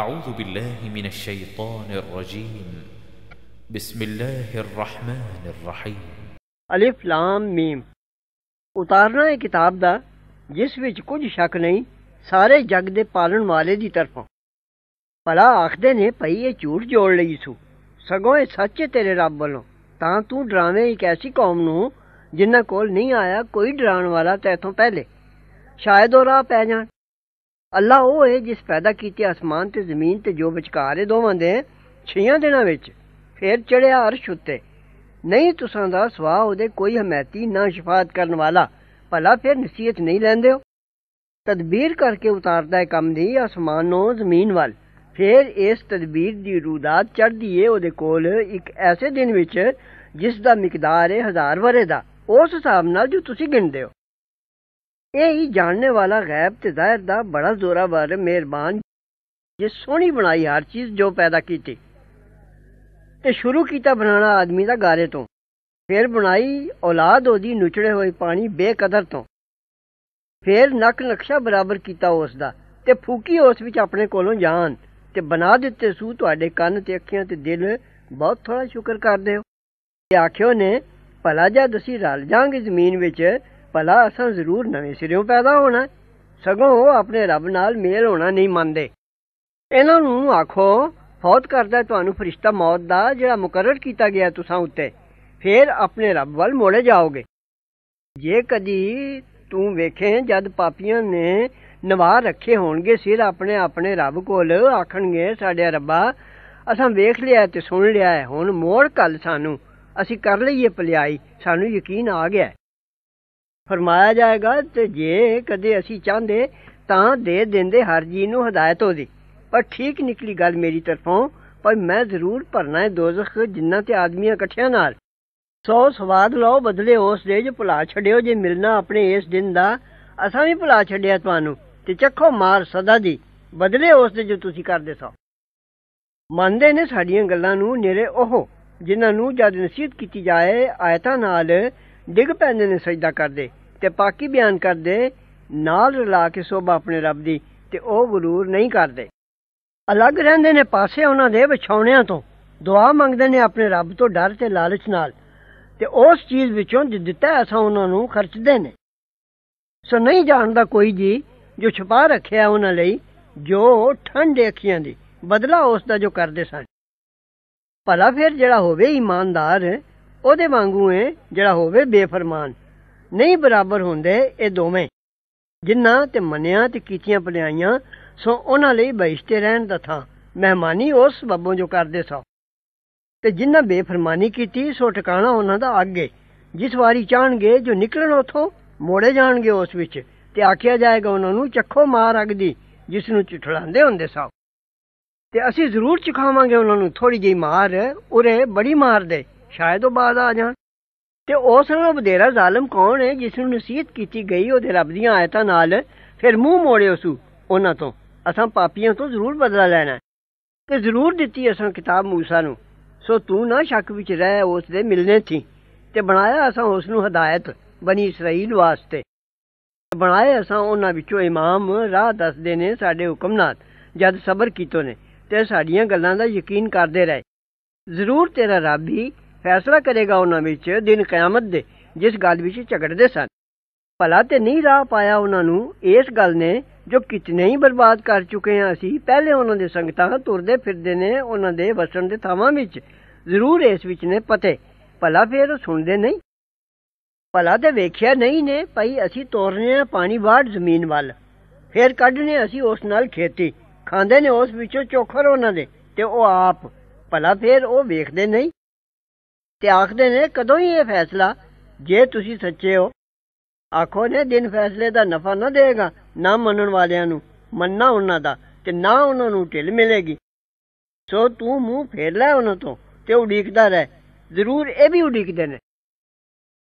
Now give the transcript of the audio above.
أعوذ بالله من الشيطان الرجيم بسم الله الرحمن الرحيم ਅਲਿਫ ਲਾਮ ਮੀਮ ਉਤਾਰਨਾ ਹੈ ਕਿਤਾਬ ਦਾ ਜਿਸ ਵਿੱਚ ਕੁਝ ਸ਼ੱਕ ਨਹੀਂ ਸਾਰੇ ਜੱਗ ਦੇ ਪਾਲਣ ਵਾਲੇ ਦੀ ਤਰਫੋਂ ਭਲਾ ਆਖਦੇ ਨੇ ਭਈ ਇਹ ਝੂਠ ਜੋੜ ਲਈ ਸੂ ਸਗੋਂ ਇਹ ਸੱਚ ਹੈ ਤੇਰੇ ਰੱਬ ਵੱਲੋਂ ਤਾਂ ਤੂੰ ਡਰਾਵੇਂ ਇੱਕ ਐਸੀ ਕੌਮ ਨੂੰ ਜਿਨ੍ਹਾਂ ਕੋਲ ਨਹੀਂ ਆਇਆ ਕੋਈ ਡਰਾਉਣ ਵਾਲਾ ਤੇਥੋਂ ਪਹਿਲੇ ਸ਼ਾਇਦ ਉਹ ਰਾਹ ਪੈ ਜਾਣ ਅੱਲਾ ਉਹ ਹੈ ਜਿਸ ਪੈਦਾ ਕੀਤੇ ਅਸਮਾਨ ਤੇ ਜ਼ਮੀਨ ਤੇ ਜੋ ਵਿਚਕਾਰ ਹੈ ਦੋਵਾਂ ਦੇ ਛੀਆਂ ਦਿਨਾਂ ਵਿੱਚ ਫੇਰ ਚੜਿਆ ਅਰਸ਼ ਉੱਤੇ ਨਹੀਂ ਤੁਸਾਂ ਦਾ ਸਵਾ ਉਹਦੇ ਕੋਈ ਹਮਾਇਤੀ ਨਾ ਸ਼ਫਾਤ ਕਰਨ ਵਾਲਾ ਭਲਾ ਫਿਰ ਨਸੀਹਤ ਨਹੀਂ ਲੈਂਦੇ ਹੋ ਤਦਬੀਰ ਕਰਕੇ ਉਤਾਰਦਾ ਹੈ ਕੰਮ ਦੀ ਅਸਮਾਨੋਂ ਜ਼ਮੀਨ ਵੱਲ ਫਿਰ ਇਸ ਤਦਬੀਰ ਦੀ ਰੂਦਾਤ ਚੜਦੀ ਏ ਉਹਦੇ ਕੋਲ ਇੱਕ ਐਸੇ ਦਿਨ ਵਿੱਚ ਜਿਸ ਦਾ ਮਿਕਦਾਰ ਹੈ ਹਜ਼ਾਰ ਵਰੇ ਦਾ ਉਸ ਹਿਸਾਬ ਨਾਲ ਜੋ ਤੁਸੀਂ ਗਿਣਦੇ ਹੋ ਇਹ ਹੀ ਜਾਣਨੇ ਵਾਲਾ ਗੈਬ ਤੇ ਜ਼ਾਹਿਰ ਦਾ ਬੜਾ ਜ਼ੋਰਾਵਰ ਮਿਹਰਬਾਨ ਜੇ ਸੋਹਣੀ ਬਣਾਈ ਹਰ ਚੀਜ਼ ਜੋ ਪੈਦਾ ਕੀਤੀ ਤੇ ਸ਼ੁਰੂ ਕੀਤਾ ਬਣਾਣਾ ਆਦਮੀ ਦਾ ਗਾਰੇ ਤੋਂ ਫਿਰ ਬਣਾਈ ਔਲਾਦ ਉਹਦੀ ਨੁਚੜੇ ਹੋਏ ਪਾਣੀ ਬੇਕਦਰ ਤੋਂ ਫਿਰ ਨਕ ਨਕਸ਼ਾ ਬਰਾਬਰ ਕੀਤਾ ਉਸ ਦਾ ਤੇ ਫੂਕੀ ਉਸ ਵਿੱਚ ਆਪਣੇ ਕੋਲੋਂ ਜਾਨ ਤੇ ਬਣਾ ਦਿੱਤੇ ਸੂ ਤੁਹਾਡੇ ਕੰਨ ਤੇ ਅੱਖੀਆਂ ਤੇ ਦਿਲ ਬਹੁਤ ਥੋੜਾ ਸ਼ੁਕਰ ਕਰਦੇ ਹੋ ਤੇ ਆਖਿਓ ਨੇ ਭਲਾ ਜਦ ਅਸੀਂ ਰਲ ਜਾਾਂਗੇ ਜ਼ਮੀਨ ਵਿੱਚ ਭਲਾ ਅਸਾਂ ਜ਼ਰੂਰ ਨਵੇਂ ਸਿਰਿਓਂ ਪੈਦਾ ਹੋਣਾ ਸਗੋਂ ਉਹ ਆਪਣੇ ਰੱਬ ਨਾਲ ਮੇਲ ਹੋਣਾ ਨਹੀਂ ਮੰਨਦੇ ਇਹਨਾਂ ਨੂੰ ਆਖੋ ਫੌਤ ਕਰਦਾ ਤੁਹਾਨੂੰ ਫਰਿਸ਼ਤਾ ਮੌਤ ਦਾ ਜਿਹੜਾ ਮੁਕਰਰ ਕੀਤਾ ਗਿਆ ਤੁਸਾਂ ਉੱਤੇ ਫੇਰ ਆਪਣੇ ਰੱਬ ਵੱਲ ਮੋੜੇ ਜਾਓਗੇ ਜੇ ਕਦੀ ਤੂੰ ਵੇਖੇ ਜਦ ਪਾਪੀਆਂ ਨੇ ਨਵਾ ਰੱਖੇ ਹੋਣਗੇ ਸਿਰ ਆਪਣੇ ਆਪਣੇ ਰੱਬ ਕੋਲ ਆਖਣਗੇ ਸਾਡੇ ਰੱਬਾ ਅਸਾਂ ਵੇਖ ਲਿਆ ਤੇ ਸੁਣ ਲਿਆ ਹੁਣ ਮੋੜ ਕੱਲ ਸਾਨੂੰ ਅਸੀਂ ਕਰ ਲਈਏ ਪਲਿਆਈ ਸਾਨੂੰ ਯਕੀਨ ਆ ਗਿਆ ਫਰਮਾਇਆ ਜਾਏਗਾ ਤੇ ਜੇ ਕਦੇ ਅਸੀਂ ਚਾਹਦੇ ਤਾਂ ਦੇ ਦਿੰਦੇ ਹਰ ਜੀ ਨੂੰ ਹਦਾਇਤ ਉਹਦੀ ਪਰ ਠੀਕ ਨਿਕਲੀ ਗੱਲ ਮੇਰੀ ਤਰਫੋਂ ਪਰ ਮੈਂ ਜ਼ਰੂਰ ਭਰਨਾ ਹੈ ਦੋਜ਼ਖ ਜਿੰਨਾ ਤੇ ਆਦਮੀਆਂ ਇਕੱਠਿਆਂ ਨਾਲ ਸੋ ਸਵਾਦ ਲਓ ਬਦਲੇ ਉਸ ਦੇ ਜੇ ਭੁਲਾ ਛੱਡਿਓ ਜੇ ਮਿਲਣਾ ਆਪਣੇ ਇਸ ਦਿਨ ਦਾ ਅਸਾਂ ਵੀ ਭੁਲਾ ਛੱਡਿਆ ਤੁਹਾਨੂੰ ਤੇ ਚੱਖੋ ਮਾਰ ਸਦਾ ਦੀ ਬਦਲੇ ਉਸ ਦੇ ਜੋ ਤੁਸੀਂ ਕਰਦੇ ਸੋ ਮੰਨਦੇ ਨੇ ਸਾਡੀਆਂ ਗੱਲਾਂ ਨੂੰ ਨੇਰੇ ਉਹ ਜਿਨ੍ਹਾਂ ਨੂੰ ਜਦ ਨਸੀਹਤ ਕੀਤੀ ਜਾਏ ਆਇਤਾ ਨਾਲ ਡਿੱਗ ਪੈਂਦੇ ਨੇ ਸਜਦਾ ਕਰਦੇ ਤੇ ਪਾਕੀ ਬਿਆਨ ਕਰਦੇ ਨਾਲ ਰਲਾ ਕੇ ਸੋਭਾ ਆਪਣੇ ਰੱਬ ਦੀ ਤੇ ਉਹ ਗਰੂਰ ਨਹੀਂ ਕਰਦੇ ਅਲੱਗ ਰਹਿੰਦੇ ਨੇ ਪਾਸੇ ਉਹਨਾਂ ਦੇ ਵਿਛਾਉਣਿਆਂ ਤੋਂ ਦੁਆ ਮੰਗਦੇ ਨੇ ਆਪਣੇ ਰੱਬ ਤੋਂ ਡਰ ਤੇ ਲਾਲਚ ਨਾਲ ਤੇ ਉਸ ਚੀਜ਼ ਵਿੱਚੋਂ ਦਿੱਤਾ ਐਸਾ ਉਹਨਾਂ ਨੂੰ ਖਰਚਦੇ ਨੇ ਸੋ ਨਹੀਂ ਜਾਣਦਾ ਕੋਈ ਜੀ ਜੋ ਛੁਪਾ ਰੱਖਿਆ ਉਹਨਾਂ ਲਈ ਜੋ ਠੰਡ ਅੱਖੀਆਂ ਦੀ ਬਦਲਾ ਉਸ ਦਾ ਜੋ ਕਰਦੇ ਸਨ ਭਲਾ ਫਿਰ ਜਿਹੜਾ ਹੋਵੇ ਇਮਾਨਦਾਰ ਉਹਦੇ ਵਾਂਗੂ ਹੈ ਜਿਹੜਾ ਹੋਵੇ ਬੇਫਰਮਾਨ ਨਹੀਂ ਬਰਾਬਰ ਹੁੰਦੇ ਇਹ ਦੋਵੇਂ ਜਿੰਨਾ ਤੇ ਮੰਨਿਆ ਤੇ ਕੀਤੀਆਂ ਭਲਾਈਆਂ ਸੋ ਉਹਨਾਂ ਲਈ ਬਹਿਸ਼ਤੇ ਰਹਿਣ ਦਾ ਥਾਂ ਮਹਿਮਾਨੀ ਉਸ ਬੱਬੋਂ ਜੋ ਕਰਦੇ ਸੋ ਤੇ ਜਿੰਨਾ ਬੇਫਰਮਾਨੀ ਕੀਤੀ ਸੋ ਟਿਕਾਣਾ ਉਹਨਾਂ ਦਾ ਅੱਗੇ ਜਿਸ ਵਾਰੀ ਚਾਹਣਗੇ ਜੋ ਨਿਕਲਣ ਉਥੋਂ ਮੋੜੇ ਜਾਣਗੇ ਉਸ ਵਿੱਚ ਤੇ ਆਖਿਆ ਜਾਏਗਾ ਉਹਨਾਂ ਨੂੰ ਚੱਖੋ ਮਾਰ ਅੱਗ ਦੀ ਜਿਸ ਨੂੰ ਚਿਠੜਾਉਂਦੇ ਹੁੰਦੇ ਸੋ ਤੇ ਅਸੀਂ ਜ਼ਰੂਰ ਚਖਾਵਾਂਗੇ ਉਹਨਾਂ ਨੂੰ ਥੋੜੀ ਜਿਹੀ ਮਾਰ ਉਰੇ ਬੜੀ ਮਾਰ ਦੇ ਸ਼ਾਇਦ ਉਹ ਬਾਦ ਆ ਜਾਣ ਤੇ ਉਸ ਨੂੰ ਵਧੇਰਾ ਜ਼ਾਲਮ ਕੌਣ ਹੈ ਜਿਸ ਨੂੰ ਨਸੀਹਤ ਕੀਤੀ ਗਈ ਉਹਦੇ ਰੱਬ ਦੀਆਂ ਆਇਤਾਂ ਨਾਲ ਫਿਰ ਮੂੰਹ ਮੋੜਿਓ ਸੁ ਉਹਨਾਂ ਤੋਂ ਅਸਾਂ ਪਾਪੀਆਂ ਤੋਂ ਜ਼ਰੂਰ ਬਦਲਾ ਲੈਣਾ ਤੇ ਜ਼ਰੂਰ ਦਿੱਤੀ ਅਸਾਂ ਕਿਤਾਬ موسی ਨੂੰ ਸੋ ਤੂੰ ਨਾ ਸ਼ੱਕ ਵਿੱਚ ਰਹਿ ਉਸ ਦੇ ਮਿਲਨੇ ਥੀ ਤੇ ਬਣਾਇਆ ਅਸਾਂ ਉਸ ਨੂੰ ਹਦਾਇਤ ਬਣੀ ਇਸرائیਲ ਵਾਸਤੇ ਬਣਾਇਆ ਅਸਾਂ ਉਹਨਾਂ ਵਿੱਚੋਂ ਇਮਾਮ ਰਾਹ ਦੱਸਦੇ ਨੇ ਸਾਡੇ ਹੁਕਮ ਨਾਲ ਜਦ ਸਬਰ ਕੀਤੋ ਨੇ ਤੇ ਸਾਡੀਆਂ ਗੱਲਾਂ ਦਾ ਯਕੀਨ ਕਰਦੇ ਰਹੇ ਜ਼ਰੂਰ ਤੇਰਾ ਰੱਬ ਹੀ ਫੈਸਲਾ ਕਰੇਗਾ ਉਹਨਾਂ ਵਿੱਚ ਦਿਨ ਕਿਆਮਤ ਦੇ ਜਿਸ ਗੱਲ ਵਿੱਚ ਝਗੜਦੇ ਸਨ ਭਲਾ ਤੇ ਨਹੀਂ ਰਾਹ ਪਾਇਆ ਉਹਨਾਂ ਨੂੰ ਇਸ ਗੱਲ ਨੇ ਜੋ ਕਿਤਨੇ ਹੀ ਬਰਬਾਦ ਕਰ ਚੁੱਕੇ ਹਾਂ ਅਸੀਂ ਪਹਿਲੇ ਉਹਨਾਂ ਦੇ ਸੰਗਤਾਂ ਤੁਰਦੇ ਫਿਰਦੇ ਨੇ ਉਹਨਾਂ ਦੇ ਵਸਣ ਦੇ ਥਾਵਾਂ ਵਿੱਚ ਜ਼ਰੂਰ ਇਸ ਵਿੱਚ ਨੇ ਪਤੇ ਭਲਾ ਫੇਰ ਸੁਣਦੇ ਨਹੀਂ ਭਲਾ ਤੇ ਵੇਖਿਆ ਨਹੀਂ ਨੇ ਭਾਈ ਅਸੀਂ ਤੋਰਨੇ ਆ ਪਾਣੀ ਬਾੜ ਜ਼ਮੀਨ ਵੱਲ ਫੇਰ ਕੱਢਨੇ ਅਸੀਂ ਉਸ ਨਾਲ ਖੇਤੀ ਖਾਂਦੇ ਨੇ ਉਸ ਵਿੱਚੋਂ ਚੋਖਰ ਉਹਨਾਂ ਦੇ ਤੇ ਉਹ ਆਪ ਭਲਾ ਫੇਰ ਉਹ ਵੇਖਦੇ ਨਹੀਂ ਤੇ ਆਖਦੇ ਨੇ ਕਦੋਂ ਹੀ ਇਹ ਫੈਸਲਾ ਜੇ ਤੁਸੀਂ ਸੱਚੇ ਹੋ ਆਖੋ ਨੇ ਦਿਨ ਫੈਸਲੇ ਦਾ ਨਫਾ ਨਾ ਦੇਗਾ ਨਾ ਮੰਨਣ ਵਾਲਿਆਂ ਨੂੰ ਮੰਨਣਾ ਉਹਨਾਂ ਦਾ ਤੇ ਨਾ ਉਹਨਾਂ ਨੂੰ ਢਿੱਲ ਮਿਲੇਗੀ ਸੋ ਤੂੰ ਮੂੰਹ ਫੇਰ ਲੈ ਉਹਨਾਂ ਤੋਂ ਤੇ ਉਡੀਕਦਾ ਰਹਿ ਜ਼ਰੂਰ ਇਹ ਵੀ ਉਡੀਕਦੇ ਨੇ